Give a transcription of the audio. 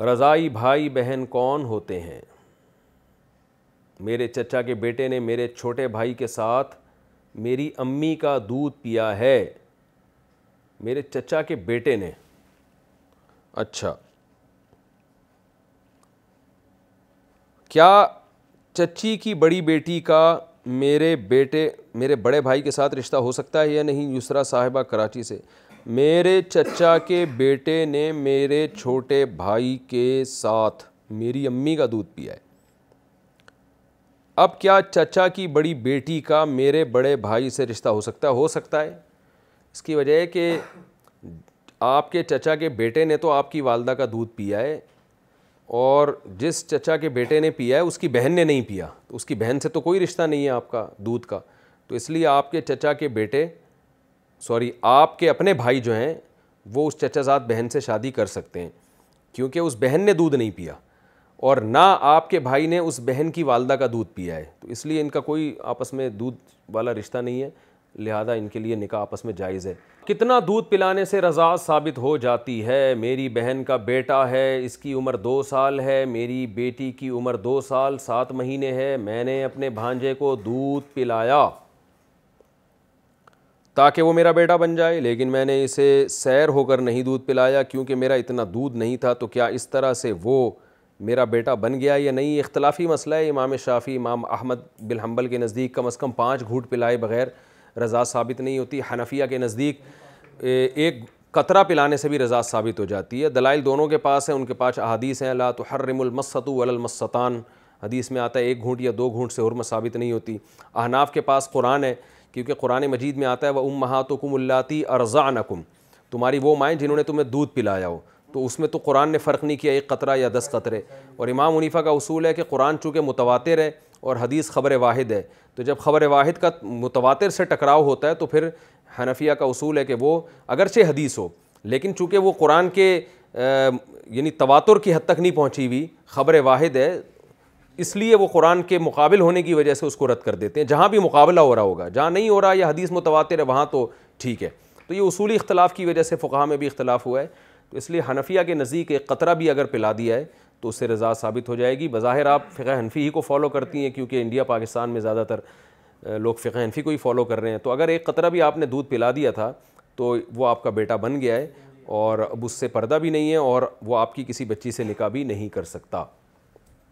रज़ाई भाई बहन कौन होते हैं मेरे चचा के बेटे ने मेरे छोटे भाई के साथ मेरी अम्मी का दूध पिया है मेरे चचा के बेटे ने अच्छा क्या चची की बड़ी बेटी का मेरे बेटे मेरे बड़े भाई के साथ रिश्ता हो सकता है या नहीं यूसरा साहिबा कराची से मेरे चचा के बेटे ने मेरे छोटे भाई के साथ मेरी अम्मी का दूध पिया है अब क्या चचा की बड़ी बेटी का मेरे बड़े भाई से रिश्ता हो सकता है हो सकता है इसकी वजह है कि आपके चचा के बेटे ने तो आपकी वालदा का दूध पिया है और जिस चचा के बेटे ने पिया है उसकी बहन ने नहीं पिया तो उसकी बहन से तो कोई रिश्ता नहीं है आपका दूध का तो इसलिए आपके चचा के बेटे सॉरी आपके अपने भाई जो हैं वो उस चचाज़ाद बहन से शादी कर सकते हैं क्योंकि उस बहन ने दूध नहीं पिया और ना आपके भाई ने उस बहन की वालदा का दूध पिया है तो इसलिए इनका कोई आपस में दूध वाला रिश्ता नहीं है लिहाजा इनके लिए निकाह आपस में जायज़ है कितना दूध पिलाने से रजात साबित हो जाती है मेरी बहन का बेटा है इसकी उम्र दो साल है मेरी बेटी की उम्र दो साल सात महीने है मैंने अपने भांजे को दूध पिलाया ताकि वो मेरा बेटा बन जाए लेकिन मैंने इसे सैर होकर नहीं दूध पिलाया क्योंकि मेरा इतना दूध नहीं था तो क्या इस तरह से वो मेरा बेटा बन गया या नहीं इख्तलाफी मसला है इमाम शाफ़ी इमाम अहमद बिल हम्बल के नज़दीक कम अज़ कम पाँच घूट पिलाए बग़ैर रज़ा साबित नहीं होती हनफिया के नज़दीक एक कतरा पिलाने से भी रजा साबित हो जाती है दलाइल दोनों के पास हैं उनके पास अदीस हैं अला तो हर्रमसतु वलमसतान हदीस में आता है एक घूंट या दो घूंट से हरम साबित नहीं होती अहनाफ के पास कुरान है क्योंकि कुरान मजीद में आता है वह उम महातुकुमल्लाती नकुम तुम्हारी वो माएँ जिन्होंने तुम्हें दूध पिलाया हो तो उसमें तो कुरान ने फ़र्क नहीं किया एक कतरा या दस कतरे और इमाम मुनीफा का असूल है कि कुरान चूँकि मुतवातिर है और हदीस ख़बर वाहिद है तो जब ख़बर वाहिद का मुतवातिर से टकराव होता है तो फिर हनफिया का असूल है कि वो अगरचे हदीस हो लेकिन चूँकि वो कुरान के यानी तवातुर की हद तक नहीं पहुँची हुई ख़बर वाहिद है इसलिए वो कुरान के मुकाबल होने की वजह से उसको रद्द कर देते हैं जहाँ भी मुकाबला हो रहा होगा जहाँ नहीं हो रहा या हदीस मुतवा है वहाँ तो ठीक है तो ये उसूली इख्तलाफ की वजह से फ़ुकाहा में भी इख्तलाफ हुआ है तो इसलिए हनफिया के नज़ीक एक कतरा भी अगर पिला दिया है तो उससे रजा साबित हो जाएगी बज़ाहिर आप फ़िक हनफी ही को फॉलो करती हैं क्योंकि इंडिया पाकिस्तान में ज़्यादातर लोग फ़िक हनफी को ही फॉलो कर रहे हैं तो अगर एक कतरा भी आपने दूध पिला दिया था तो वो आपका बेटा बन गया है और अब उससे पर्दा भी नहीं है और वो आपकी किसी बच्ची से निका भी नहीं कर सकता